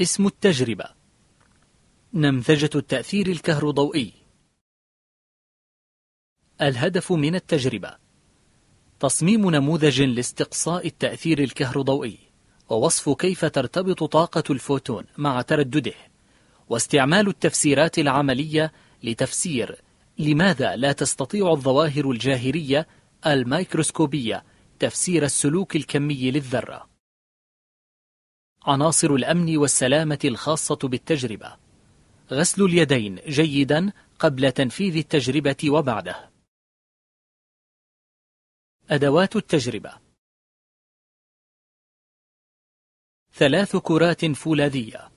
اسم التجربة نمذجة التأثير الكهروضوئي الهدف من التجربة تصميم نموذج لاستقصاء التأثير الكهروضوئي ووصف كيف ترتبط طاقة الفوتون مع تردده واستعمال التفسيرات العملية لتفسير لماذا لا تستطيع الظواهر الجاهرية الميكروسكوبية تفسير السلوك الكمي للذرة عناصر الأمن والسلامة الخاصة بالتجربة غسل اليدين جيدا قبل تنفيذ التجربة وبعده أدوات التجربة ثلاث كرات فولاذية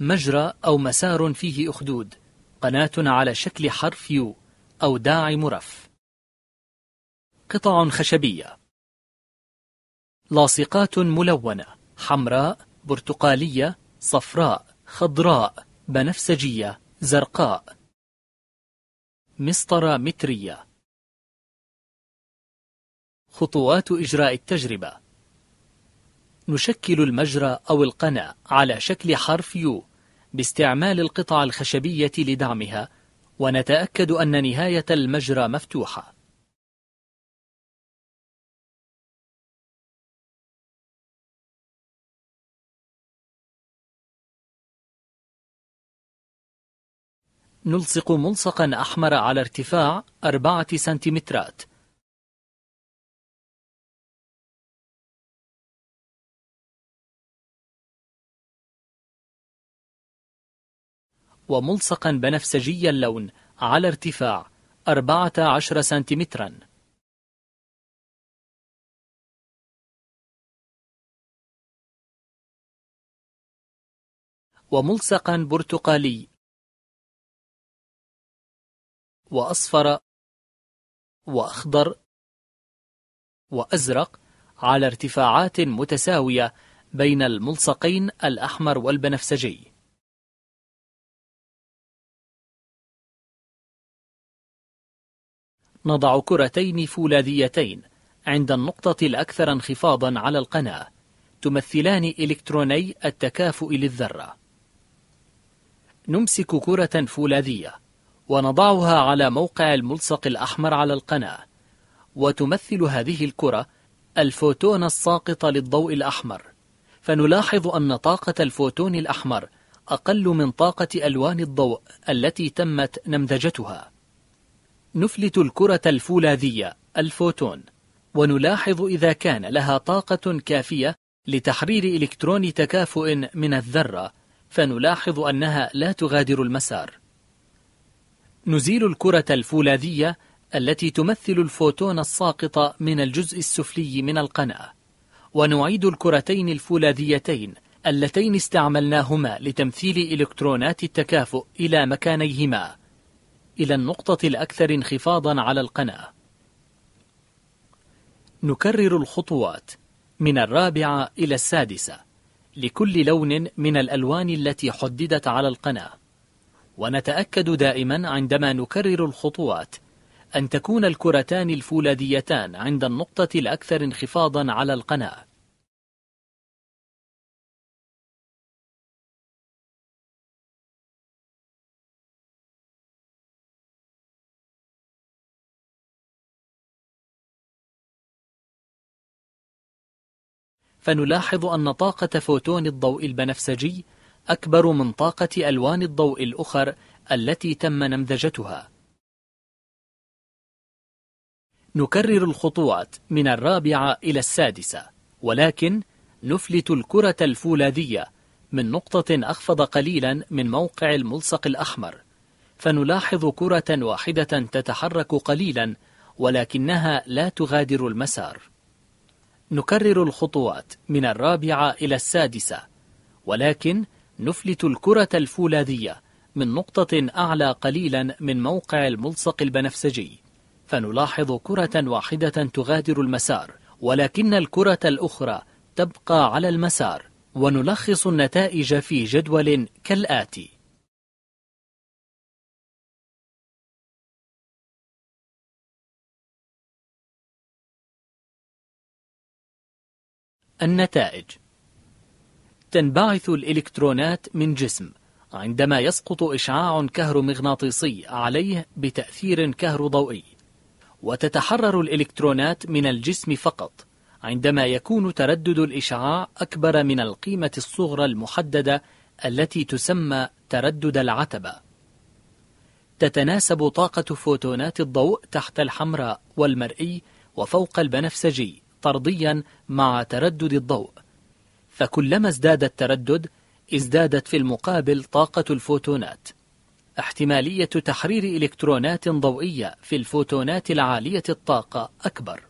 مجرى أو مسار فيه أخدود قناة على شكل حرف يو أو داعي مرف قطع خشبية لاصقات ملونة حمراء برتقالية صفراء خضراء بنفسجية زرقاء مسطرة مترية خطوات إجراء التجربة نشكل المجرى أو القناة على شكل حرف يو باستعمال القطع الخشبية لدعمها ونتأكد أن نهاية المجرى مفتوحة نلصق ملصقا أحمر على ارتفاع أربعة سنتيمترات وملصقا بنفسجي اللون على ارتفاع 14 سنتيمترا وملصقا برتقالي وأصفر وأخضر وأزرق على ارتفاعات متساوية بين الملصقين الأحمر والبنفسجي نضع كرتين فولاذيتين عند النقطة الأكثر انخفاضا على القناة تمثلان إلكتروني التكافؤ للذرة نمسك كرة فولاذية ونضعها على موقع الملصق الأحمر على القناة وتمثل هذه الكرة الفوتون الساقط للضوء الأحمر فنلاحظ أن طاقة الفوتون الأحمر أقل من طاقة ألوان الضوء التي تمت نمذجتها نفلت الكرة الفولاذية الفوتون ونلاحظ إذا كان لها طاقة كافية لتحرير إلكترون تكافؤ من الذرة فنلاحظ أنها لا تغادر المسار نزيل الكرة الفولاذية التي تمثل الفوتون الساقط من الجزء السفلي من القناة ونعيد الكرتين الفولاذيتين اللتين استعملناهما لتمثيل إلكترونات التكافؤ إلى مكانيهما إلى النقطة الأكثر انخفاضا على القناة نكرر الخطوات من الرابعة إلى السادسة لكل لون من الألوان التي حددت على القناة ونتأكد دائما عندما نكرر الخطوات أن تكون الكرتان الفولاذيتان عند النقطة الأكثر انخفاضا على القناة فنلاحظ أن طاقة فوتون الضوء البنفسجي أكبر من طاقة ألوان الضوء الأخر التي تم نمذجتها نكرر الخطوات من الرابعة إلى السادسة ولكن نفلت الكرة الفولاذية من نقطة أخفض قليلا من موقع الملصق الأحمر فنلاحظ كرة واحدة تتحرك قليلا ولكنها لا تغادر المسار نكرر الخطوات من الرابعة إلى السادسة ولكن نفلت الكرة الفولاذية من نقطة أعلى قليلا من موقع الملصق البنفسجي فنلاحظ كرة واحدة تغادر المسار ولكن الكرة الأخرى تبقى على المسار ونلخص النتائج في جدول كالآتي النتائج تنبعث الإلكترونات من جسم عندما يسقط إشعاع كهرومغناطيسي عليه بتأثير كهروضوئي وتتحرر الإلكترونات من الجسم فقط عندما يكون تردد الإشعاع أكبر من القيمة الصغرى المحددة التي تسمى تردد العتبة تتناسب طاقة فوتونات الضوء تحت الحمراء والمرئي وفوق البنفسجي طرديا مع تردد الضوء فكلما ازداد التردد ازدادت في المقابل طاقة الفوتونات احتمالية تحرير إلكترونات ضوئية في الفوتونات العالية الطاقة أكبر